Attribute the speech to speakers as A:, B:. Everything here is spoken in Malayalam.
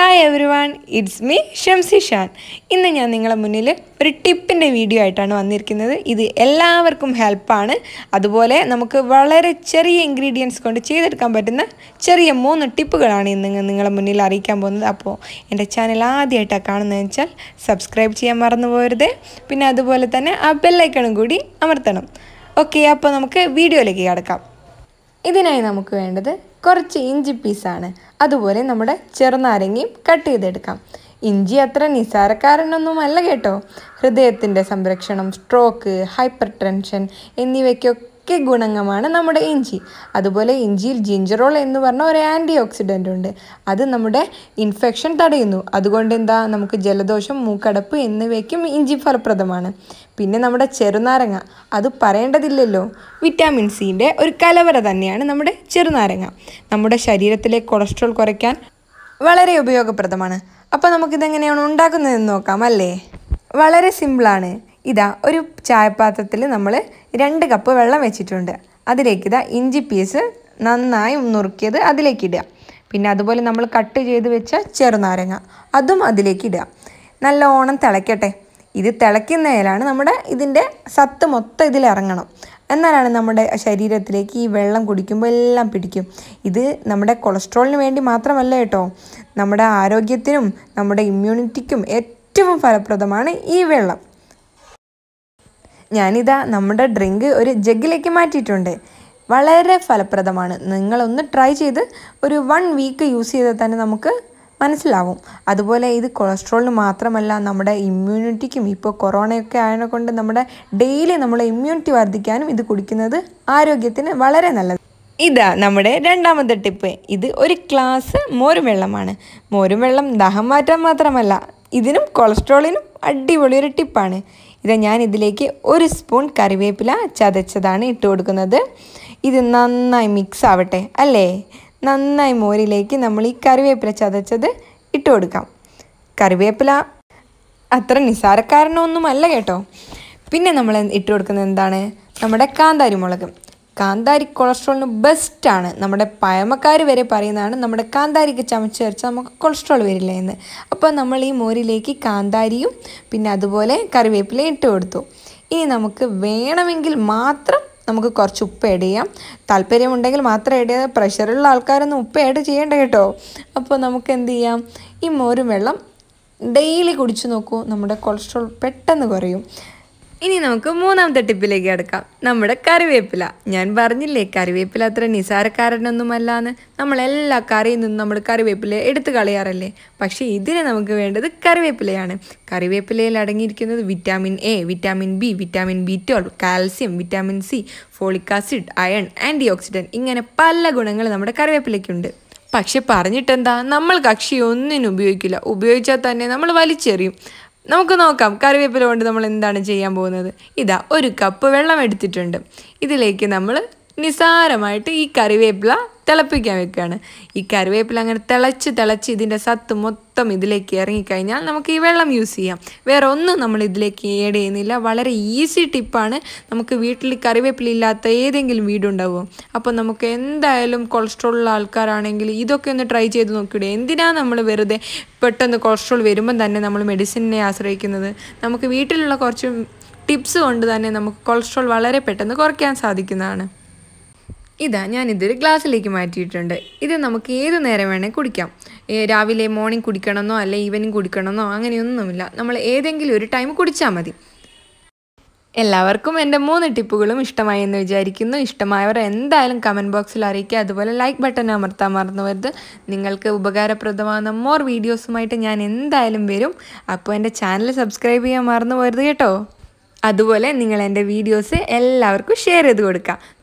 A: hi everyone it's me Shamsi Shan ഇന്ന് ഞാൻ നിങ്ങളുടെ മുന്നിൽ ഒരു ടിപ്പിൻ്റെ വീഡിയോ ആയിട്ടാണ് വന്നിരിക്കുന്നത് ഇത് എല്ലാവർക്കും ഹെൽപ്പാണ് അതുപോലെ നമുക്ക് വളരെ ചെറിയ ഇൻഗ്രീഡിയൻസ് കൊണ്ട് ചെയ്തെടുക്കാൻ പറ്റുന്ന ചെറിയ മൂന്ന് ടിപ്പുകളാണ് ഇന്ന് നിങ്ങളുടെ മുന്നിൽ അറിയിക്കാൻ പോകുന്നത് അപ്പോൾ എൻ്റെ ചാനൽ ആദ്യമായിട്ടാണ് കാണുന്നതെന്ന് വെച്ചാൽ സബ്സ്ക്രൈബ് ചെയ്യാൻ മറന്നു പോരുത് പിന്നെ അതുപോലെ തന്നെ ആ ബെല്ലൈക്കണും കൂടി അമർത്തണം ഓക്കെ അപ്പോൾ നമുക്ക് വീഡിയോയിലേക്ക് കിടക്കാം ഇതിനായി നമുക്ക് വേണ്ടത് കുറച്ച് ഇഞ്ചി പീസാണ് അതുപോലെ നമ്മുടെ ചെറുനാരങ്ങയും കട്ട് ചെയ്തെടുക്കാം ഇഞ്ചി അത്ര നിസാരക്കാരനൊന്നുമല്ല കേട്ടോ ഹൃദയത്തിൻ്റെ സംരക്ഷണം സ്ട്രോക്ക് ഹൈപ്പർ ടെൻഷൻ എന്നിവയ്ക്കൊക്കെ ഒക്കെ ഗുണങ്ങമാണ് നമ്മുടെ ഇഞ്ചി അതുപോലെ ഇഞ്ചിയിൽ ജിഞ്ചറോൾ എന്ന് പറഞ്ഞ ഒരു ആൻറ്റി ഓക്സിഡൻ്റ് ഉണ്ട് അത് നമ്മുടെ ഇൻഫെക്ഷൻ തടയുന്നു അതുകൊണ്ട് എന്താ നമുക്ക് ജലദോഷം മൂക്കടപ്പ് എന്നിവയ്ക്കും ഇഞ്ചി ഫലപ്രദമാണ് പിന്നെ നമ്മുടെ ചെറുനാരങ്ങ അത് പറയേണ്ടതില്ലല്ലോ വിറ്റാമിൻ സിൻ്റെ ഒരു കലവറ തന്നെയാണ് നമ്മുടെ ചെറുനാരങ്ങ നമ്മുടെ ശരീരത്തിലെ കൊളസ്ട്രോൾ കുറയ്ക്കാൻ വളരെ ഉപയോഗപ്രദമാണ് അപ്പോൾ നമുക്കിതെങ്ങനെയാണ് ഉണ്ടാക്കുന്നതെന്ന് നോക്കാം അല്ലേ വളരെ സിമ്പിളാണ് ഇതാ ഒരു ചായപാത്രത്തിൽ നമ്മൾ രണ്ട് കപ്പ് വെള്ളം വെച്ചിട്ടുണ്ട് അതിലേക്ക് ഇതാ ഇഞ്ചി പീസ് നന്നായി നുറുക്കിയത് അതിലേക്ക് ഇടുക പിന്നെ അതുപോലെ നമ്മൾ കട്ട് ചെയ്ത് വെച്ച ചെറുനാരങ്ങ അതും അതിലേക്ക് ഇടുക നല്ലോണം തിളയ്ക്കട്ടെ ഇത് തിളയ്ക്കുന്നതിലാണ് നമ്മുടെ ഇതിൻ്റെ സത്ത് മൊത്തം ഇതിലിറങ്ങണം എന്നാലാണ് നമ്മുടെ ശരീരത്തിലേക്ക് ഈ വെള്ളം കുടിക്കുമ്പോൾ എല്ലാം പിടിക്കും ഇത് നമ്മുടെ കൊളസ്ട്രോളിന് വേണ്ടി മാത്രമല്ല കേട്ടോ നമ്മുടെ ആരോഗ്യത്തിനും നമ്മുടെ ഇമ്മ്യൂണിറ്റിക്കും ഏറ്റവും ഫലപ്രദമാണ് ഈ വെള്ളം ഞാനിതാ നമ്മുടെ ഡ്രിങ്ക് ഒരു ജഗ്ഗിലേക്ക് മാറ്റിയിട്ടുണ്ട് വളരെ ഫലപ്രദമാണ് നിങ്ങളൊന്ന് ട്രൈ ചെയ്ത് ഒരു വൺ വീക്ക് യൂസ് ചെയ്താൽ തന്നെ നമുക്ക് മനസ്സിലാവും അതുപോലെ ഇത് കൊളസ്ട്രോളിന് മാത്രമല്ല നമ്മുടെ ഇമ്മ്യൂണിറ്റിക്കും ഇപ്പോൾ കൊറോണയൊക്കെ കൊണ്ട് നമ്മുടെ ഡെയിലി നമ്മളെ ഇമ്മ്യൂണിറ്റി വർദ്ധിക്കാനും ഇത് കുടിക്കുന്നത് ആരോഗ്യത്തിന് വളരെ നല്ലത് ഇതാ നമ്മുടെ രണ്ടാമത്തെ ടിപ്പ് ഇത് ഒരു ഗ്ലാസ് മോരും വെള്ളമാണ് മോരും വെള്ളം ദാഹം മാറ്റാൻ മാത്രമല്ല ഇതിനും കൊളസ്ട്രോളിനും അടിപൊളി ഒരു ടിപ്പാണ് ഇത് ഞാൻ ഇതിലേക്ക് ഒരു സ്പൂൺ കറിവേപ്പില ചതച്ചതാണ് ഇട്ട് കൊടുക്കുന്നത് ഇത് നന്നായി മിക്സ് ആവട്ടെ അല്ലേ നന്നായി മോരിലേക്ക് നമ്മൾ ഈ കറിവേപ്പില ചതച്ചത് ഇട്ട് കൊടുക്കാം കറിവേപ്പില അത്ര നിസാരക്കാരനൊന്നുമല്ല കേട്ടോ പിന്നെ നമ്മൾ ഇട്ട് കൊടുക്കുന്നത് എന്താണ് നമ്മുടെ കാന്താരി മുളക് കാന്താരി കൊളസ്ട്രോളിന് ബെസ്റ്റാണ് നമ്മുടെ പഴമക്കാർ വരെ പറയുന്നതാണ് നമ്മുടെ കാന്താരിക്ക് ചമച്ച് വരച്ചാൽ നമുക്ക് കൊളസ്ട്രോൾ വരില്ല എന്ന് അപ്പോൾ നമ്മൾ ഈ മോരിലേക്ക് കാന്താരിയും പിന്നെ അതുപോലെ കറിവേപ്പിലയും ഇട്ട് കൊടുത്തു ഇനി നമുക്ക് വേണമെങ്കിൽ മാത്രം നമുക്ക് കുറച്ച് ഉപ്പ് ഏഡ് ചെയ്യാം താല്പര്യമുണ്ടെങ്കിൽ മാത്രം ഏഡ് ചെയ്ത് പ്രഷറുള്ള ആൾക്കാരൊന്നും ഉപ്പ് ഏഡ് ചെയ്യേണ്ട കേട്ടോ അപ്പോൾ നമുക്ക് എന്ത് ചെയ്യാം ഈ മോരും വെള്ളം ഡെയിലി കുടിച്ചു നോക്കൂ നമ്മുടെ കൊളസ്ട്രോൾ പെട്ടെന്ന് കുറയും ഇനി നമുക്ക് മൂന്നാമത്തെ ടിപ്പിലേക്ക് കിടക്കാം നമ്മുടെ കറിവേപ്പില ഞാൻ പറഞ്ഞില്ലേ കറിവേപ്പില അത്ര നിസാരക്കാരനൊന്നുമല്ല എന്ന് നമ്മളെല്ലാ കറിയിൽ നിന്നും നമ്മൾ കറിവേപ്പില എടുത്തു കളയാറല്ലേ പക്ഷേ ഇതിന് നമുക്ക് വേണ്ടത് കറിവേപ്പിലയാണ് കറിവേപ്പിലയിൽ അടങ്ങിയിരിക്കുന്നത് vitamin A vitamin B vitamin B twelve calcium vitamin C folic acid iron antioxidant ഇങ്ങനെ പല ഗുണങ്ങൾ നമ്മുടെ കറിവേപ്പിലയ്ക്കുണ്ട് പക്ഷെ പറഞ്ഞിട്ടെന്താ നമ്മൾ കക്ഷി ഒന്നിനും ഉപയോഗിക്കില്ല ഉപയോഗിച്ചാൽ തന്നെ നമ്മൾ വലിച്ചെറിയും നമുക്ക് നോക്കാം കറിവേപ്പില കൊണ്ട് നമ്മൾ എന്താണ് ചെയ്യാൻ പോകുന്നത് ഇതാ ഒരു കപ്പ് വെള്ളം എടുത്തിട്ടുണ്ട് ഇതിലേക്ക് നമ്മൾ നിസാരമായിട്ട് ഈ കറിവേപ്പില തിളപ്പിക്കാൻ വെക്കുകയാണ് ഈ കറിവേപ്പില അങ്ങനെ തിളച്ച് തിളച്ച് ഇതിൻ്റെ സത്ത് മൊത്തം ഇതിലേക്ക് ഇറങ്ങിക്കഴിഞ്ഞാൽ നമുക്ക് ഈ വെള്ളം യൂസ് ചെയ്യാം വേറെ ഒന്നും നമ്മൾ ഇതിലേക്ക് ഏഡ് ചെയ്യുന്നില്ല വളരെ ഈസി ടിപ്പാണ് നമുക്ക് വീട്ടിൽ കറിവേപ്പില ഇല്ലാത്ത ഏതെങ്കിലും വീടുണ്ടാവും അപ്പോൾ നമുക്ക് എന്തായാലും കൊളസ്ട്രോൾ ഉള്ള ആൾക്കാരാണെങ്കിൽ ഇതൊക്കെ ഒന്ന് ട്രൈ ചെയ്ത് നോക്കിയിടുക എന്തിനാണ് നമ്മൾ വെറുതെ പെട്ടെന്ന് കൊളസ്ട്രോൾ വരുമ്പം തന്നെ നമ്മൾ മെഡിസിനെ ആശ്രയിക്കുന്നത് നമുക്ക് വീട്ടിലുള്ള കുറച്ച് ടിപ്സ് കൊണ്ട് തന്നെ നമുക്ക് കൊളസ്ട്രോൾ വളരെ പെട്ടെന്ന് കുറയ്ക്കാൻ സാധിക്കുന്നതാണ് ഇതാ ഞാനിതൊരു ഗ്ലാസ്സിലേക്ക് മാറ്റിയിട്ടുണ്ട് ഇത് നമുക്ക് ഏത് നേരം വേണേൽ കുടിക്കാം രാവിലെ മോർണിംഗ് കുടിക്കണമെന്നോ അല്ലെ ഈവനിങ് കുടിക്കണമെന്നോ അങ്ങനെയൊന്നുമില്ല നമ്മൾ ഏതെങ്കിലും ഒരു ടൈം കുടിച്ചാൽ മതി എല്ലാവർക്കും എൻ്റെ മൂന്ന് ടിപ്പുകളും ഇഷ്ടമായി എന്ന് വിചാരിക്കുന്നു ഇഷ്ടമായവർ എന്തായാലും കമൻറ്റ് ബോക്സിൽ അറിയിക്കുക അതുപോലെ ലൈക്ക് ബട്ടൺ അമർത്താൻ മറന്നുവരുത് നിങ്ങൾക്ക് ഉപകാരപ്രദമാകുന്ന മോർ വീഡിയോസുമായിട്ട് ഞാൻ എന്തായാലും വരും അപ്പോൾ എൻ്റെ ചാനൽ സബ്സ്ക്രൈബ് ചെയ്യാൻ മറന്നു പോരുത് കേട്ടോ അതുപോലെ നിങ്ങൾ എൻ്റെ വീഡിയോസ് എല്ലാവർക്കും ഷെയർ ചെയ്ത് കൊടുക്കുക